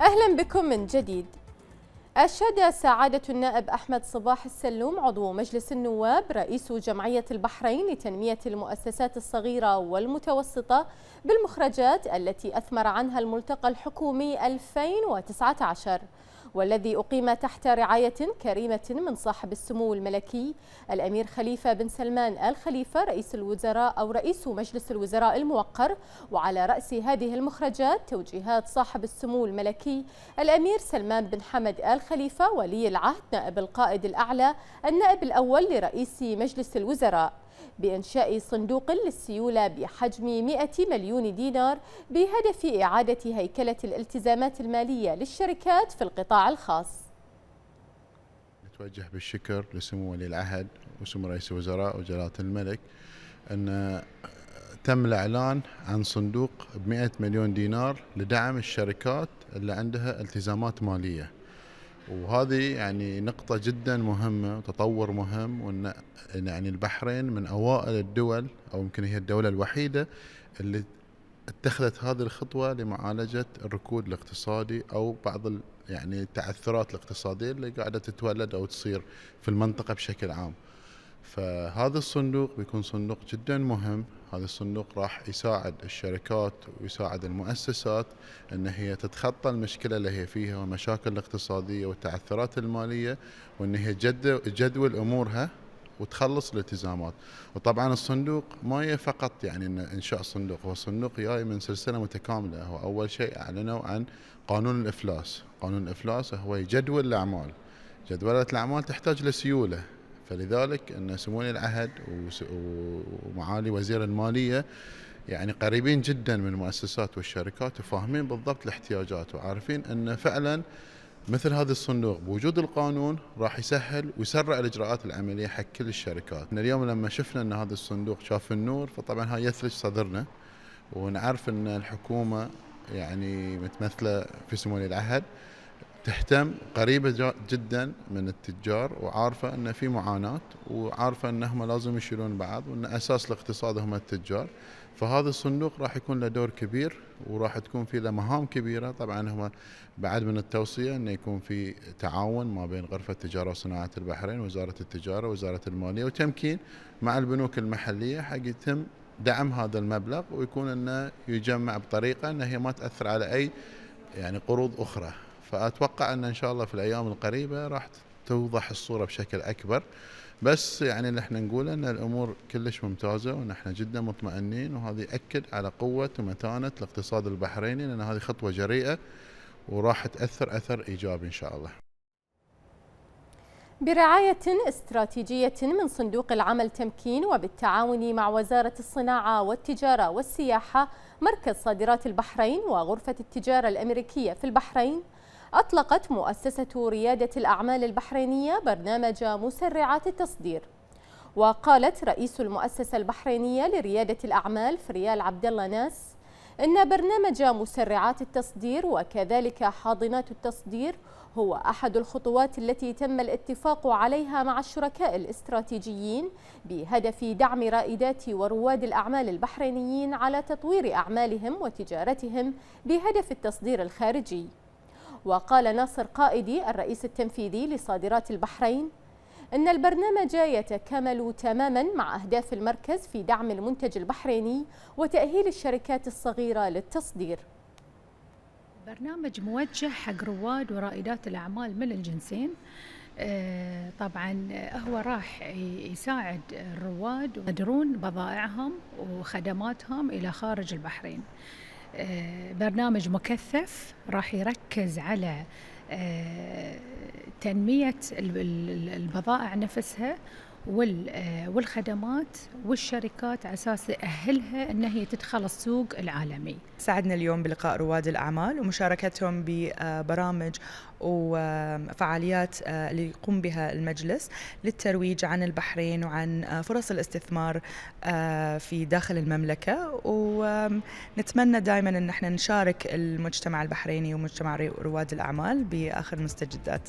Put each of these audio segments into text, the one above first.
أهلا بكم من جديد أشاد سعادة النائب أحمد صباح السلوم عضو مجلس النواب رئيس جمعية البحرين لتنمية المؤسسات الصغيرة والمتوسطة بالمخرجات التي أثمر عنها الملتقى الحكومي 2019 والذي أقيم تحت رعاية كريمة من صاحب السمو الملكي الأمير خليفة بن سلمان آل خليفة رئيس الوزراء أو رئيس مجلس الوزراء الموقر وعلى رأس هذه المخرجات توجيهات صاحب السمو الملكي الأمير سلمان بن حمد آل خليفة ولي العهد نائب القائد الأعلى النائب الأول لرئيس مجلس الوزراء بإنشاء صندوق للسيولة بحجم 100 مليون دينار بهدف إعادة هيكلة الالتزامات المالية للشركات في القطاع الخاص نتوجه بالشكر لسمو ولي العهد وسمو رئيس الوزراء وجلالة الملك أن تم الإعلان عن صندوق ب 100 مليون دينار لدعم الشركات اللي عندها التزامات مالية وهذه يعني نقطة جدا مهمة وتطور مهم وان يعني البحرين من اوائل الدول او يمكن هي الدولة الوحيدة اللي اتخذت هذه الخطوة لمعالجة الركود الاقتصادي او بعض يعني التعثرات الاقتصادية اللي قاعدة تتولد او تصير في المنطقة بشكل عام. فهذا الصندوق بيكون صندوق جدا مهم هذا الصندوق راح يساعد الشركات ويساعد المؤسسات ان هي تتخطى المشكله اللي هي فيها والمشاكل الاقتصاديه والتعثرات الماليه وان هي تجدول امورها وتخلص الالتزامات وطبعا الصندوق ما هي فقط يعني انشاء صندوق هو صندوق جاي من سلسله متكامله هو اول شيء اعلنوا عن قانون الافلاس قانون الافلاس هو يجدول الاعمال جدولة الأعمال تحتاج لسيولة فلذلك ان سمو العهد ومعالي وزير الماليه يعني قريبين جدا من المؤسسات والشركات وفاهمين بالضبط الاحتياجات وعارفين ان فعلا مثل هذا الصندوق بوجود القانون راح يسهل ويسرع الاجراءات العمليه حق كل الشركات، احنا اليوم لما شفنا ان هذا الصندوق شاف النور فطبعا هاي يثلج صدرنا ونعرف ان الحكومه يعني متمثله في سمو العهد تهتم قريبة جدا من التجار وعارفة أن في معاناة وعارفة أنهم لازم يشيلون بعض وأن أساس الاقتصاد هم التجار فهذا الصندوق راح يكون له دور كبير وراح تكون في له مهام كبيرة طبعا هم بعد من التوصية أنه يكون في تعاون ما بين غرفة التجارة وصناعة البحرين وزارة التجارة وزارة المالية وتمكين مع البنوك المحلية حق يتم دعم هذا المبلغ ويكون أنه يجمع بطريقة أنه هي ما تأثر على أي يعني قروض أخرى فاتوقع ان ان شاء الله في الايام القريبه راح توضح الصوره بشكل اكبر بس يعني اللي احنا نقوله ان الامور كلش ممتازه ونحن جدا مطمئنين وهذا ياكد على قوه ومتانه الاقتصاد البحريني لان هذه خطوه جريئه وراح تاثر اثر ايجابي ان شاء الله. برعاية استراتيجية من صندوق العمل تمكين وبالتعاون مع وزارة الصناعة والتجارة والسياحة مركز صادرات البحرين وغرفة التجارة الأمريكية في البحرين أطلقت مؤسسة ريادة الأعمال البحرينية برنامج مسرعات التصدير وقالت رئيس المؤسسة البحرينية لريادة الأعمال فريال عبد الله ناس إن برنامج مسرعات التصدير وكذلك حاضنات التصدير هو أحد الخطوات التي تم الاتفاق عليها مع الشركاء الاستراتيجيين بهدف دعم رائدات ورواد الأعمال البحرينيين على تطوير أعمالهم وتجارتهم بهدف التصدير الخارجي وقال ناصر قائدي الرئيس التنفيذي لصادرات البحرين أن البرنامج يتكامل تماما مع أهداف المركز في دعم المنتج البحريني وتأهيل الشركات الصغيرة للتصدير برنامج موجه حق رواد ورائدات الأعمال من الجنسين آه، طبعا هو راح يساعد الرواد يقدرون بضائعهم وخدماتهم إلى خارج البحرين آه، برنامج مكثف راح يركز على آه، تنمية البضائع نفسها آه، والخدمات والشركات على اساس يأهلها ان هي تدخل السوق العالمي. سعدنا اليوم بلقاء رواد الاعمال ومشاركتهم ببرامج وفعاليات اللي آه، يقوم بها المجلس للترويج عن البحرين وعن آه، فرص الاستثمار في داخل المملكه ونتمنى دائما ان احنا نشارك المجتمع البحريني ومجتمع رواد الاعمال باخر المستجدات.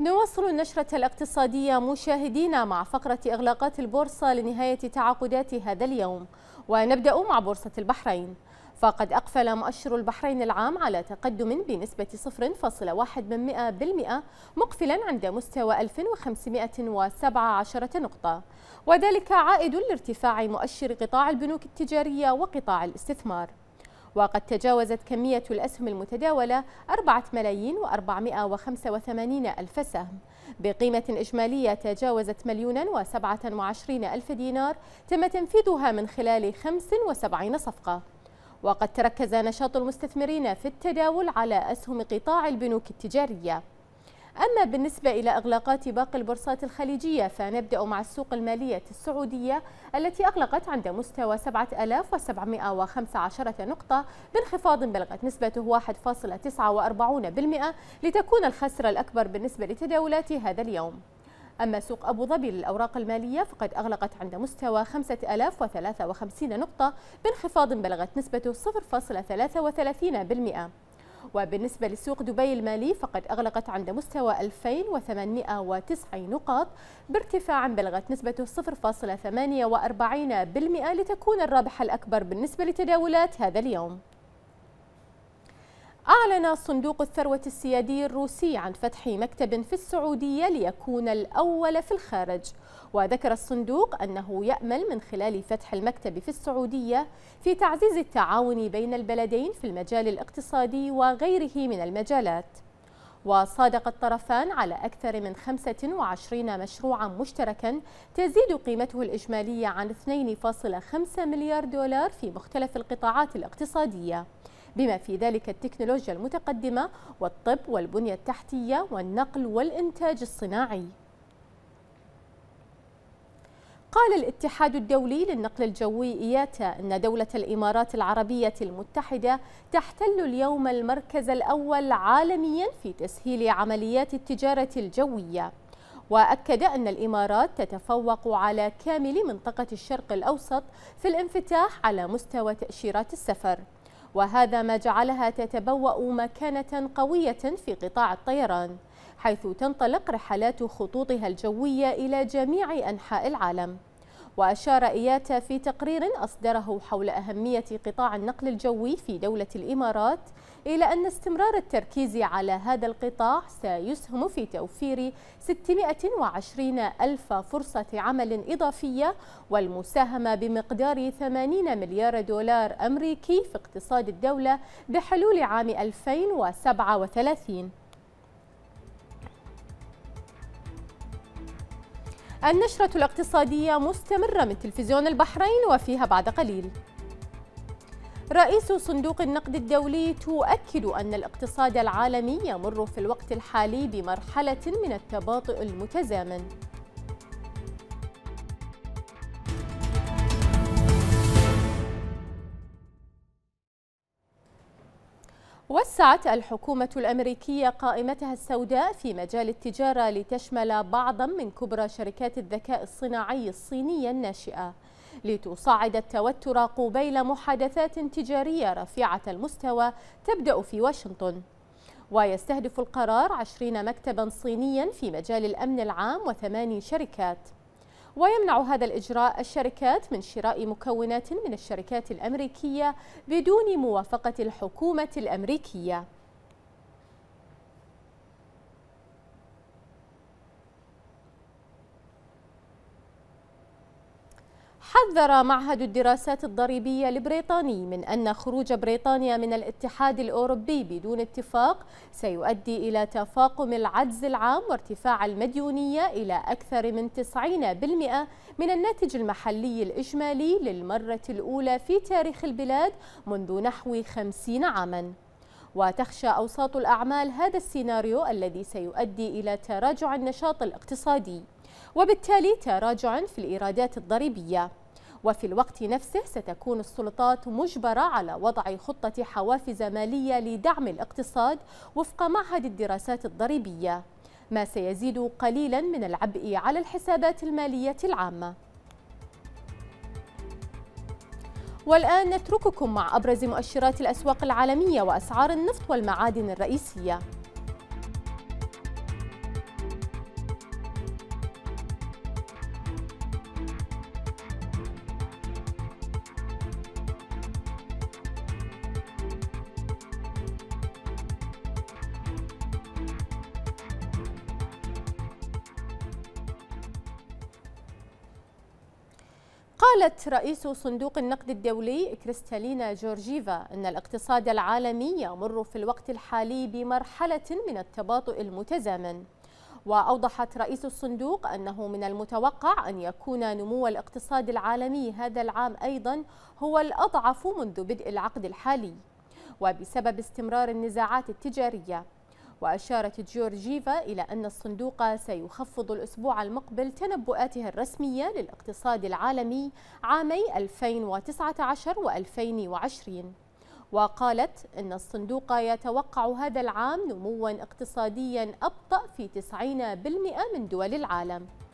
نواصل النشرة الاقتصادية مشاهدينا مع فقرة إغلاقات البورصة لنهاية تعاقدات هذا اليوم ونبدأ مع بورصة البحرين فقد أقفل مؤشر البحرين العام على تقدم بنسبة 0.1% مقفلا عند مستوى 1517 نقطة وذلك عائد لارتفاع مؤشر قطاع البنوك التجارية وقطاع الاستثمار وقد تجاوزت كمية الأسهم المتداولة 4 ملايين و485 ألف سهم بقيمة إجمالية تجاوزت مليون و 27 ألف دينار تم تنفيذها من خلال 75 صفقة وقد تركز نشاط المستثمرين في التداول على أسهم قطاع البنوك التجارية أما بالنسبة إلى إغلاقات باقي البورصات الخليجية فنبدأ مع السوق المالية السعودية التي أغلقت عند مستوى 7715 نقطة بانخفاض بلغت نسبته 1.49% لتكون الخسر الأكبر بالنسبة لتداولات هذا اليوم أما سوق أبو ظبي للأوراق المالية فقد أغلقت عند مستوى 5053 نقطة بانخفاض بلغت نسبته 0.33% وبالنسبة لسوق دبي المالي فقد أغلقت عند مستوى 2890 نقاط بارتفاع بلغت نسبته 0.48% لتكون الرابح الأكبر بالنسبة لتداولات هذا اليوم أعلن صندوق الثروة السيادي الروسي عن فتح مكتب في السعودية ليكون الأول في الخارج وذكر الصندوق أنه يأمل من خلال فتح المكتب في السعودية في تعزيز التعاون بين البلدين في المجال الاقتصادي وغيره من المجالات وصادق الطرفان على أكثر من 25 مشروعا مشتركا تزيد قيمته الإجمالية عن 2.5 مليار دولار في مختلف القطاعات الاقتصادية بما في ذلك التكنولوجيا المتقدمة والطب والبنية التحتية والنقل والإنتاج الصناعي قال الاتحاد الدولي للنقل الجوي إياتا أن دولة الإمارات العربية المتحدة تحتل اليوم المركز الأول عالميا في تسهيل عمليات التجارة الجوية وأكد أن الإمارات تتفوق على كامل منطقة الشرق الأوسط في الانفتاح على مستوى تأشيرات السفر وهذا ما جعلها تتبوأ مكانة قوية في قطاع الطيران حيث تنطلق رحلات خطوطها الجوية إلى جميع أنحاء العالم وأشار إياتا في تقرير أصدره حول أهمية قطاع النقل الجوي في دولة الإمارات إلى أن استمرار التركيز على هذا القطاع سيسهم في توفير 620 ألف فرصة عمل إضافية والمساهمة بمقدار 80 مليار دولار أمريكي في اقتصاد الدولة بحلول عام 2037 النشرة الاقتصادية مستمرة من تلفزيون البحرين وفيها بعد قليل رئيس صندوق النقد الدولي تؤكد أن الاقتصاد العالمي يمر في الوقت الحالي بمرحلة من التباطؤ المتزامن وسعت الحكومة الأمريكية قائمتها السوداء في مجال التجارة لتشمل بعضا من كبرى شركات الذكاء الصناعي الصينية الناشئة لتصاعد التوتر قبيل محادثات تجارية رفيعة المستوى تبدأ في واشنطن ويستهدف القرار عشرين مكتبا صينيا في مجال الأمن العام وثماني شركات ويمنع هذا الإجراء الشركات من شراء مكونات من الشركات الأمريكية بدون موافقة الحكومة الأمريكية حذر معهد الدراسات الضريبية البريطاني من أن خروج بريطانيا من الاتحاد الأوروبي بدون اتفاق سيؤدي إلى تفاقم العجز العام وارتفاع المديونية إلى أكثر من 90% من الناتج المحلي الإجمالي للمرة الأولى في تاريخ البلاد منذ نحو 50 عاماً وتخشى أوساط الأعمال هذا السيناريو الذي سيؤدي إلى تراجع النشاط الاقتصادي وبالتالي تراجع في الإيرادات الضريبية وفي الوقت نفسه ستكون السلطات مجبرة على وضع خطة حوافز مالية لدعم الاقتصاد وفق معهد الدراسات الضريبية ما سيزيد قليلا من العبء على الحسابات المالية العامة والآن نترككم مع أبرز مؤشرات الأسواق العالمية وأسعار النفط والمعادن الرئيسية قالت رئيس صندوق النقد الدولي كريستالينا جورجيفا أن الاقتصاد العالمي يمر في الوقت الحالي بمرحلة من التباطؤ المتزامن وأوضحت رئيس الصندوق أنه من المتوقع أن يكون نمو الاقتصاد العالمي هذا العام أيضا هو الأضعف منذ بدء العقد الحالي وبسبب استمرار النزاعات التجارية وأشارت جورجيفا إلى أن الصندوق سيخفض الأسبوع المقبل تنبؤاته الرسمية للاقتصاد العالمي عامي 2019 و2020 وقالت إن الصندوق يتوقع هذا العام نموا اقتصاديا أبطأ في 90% من دول العالم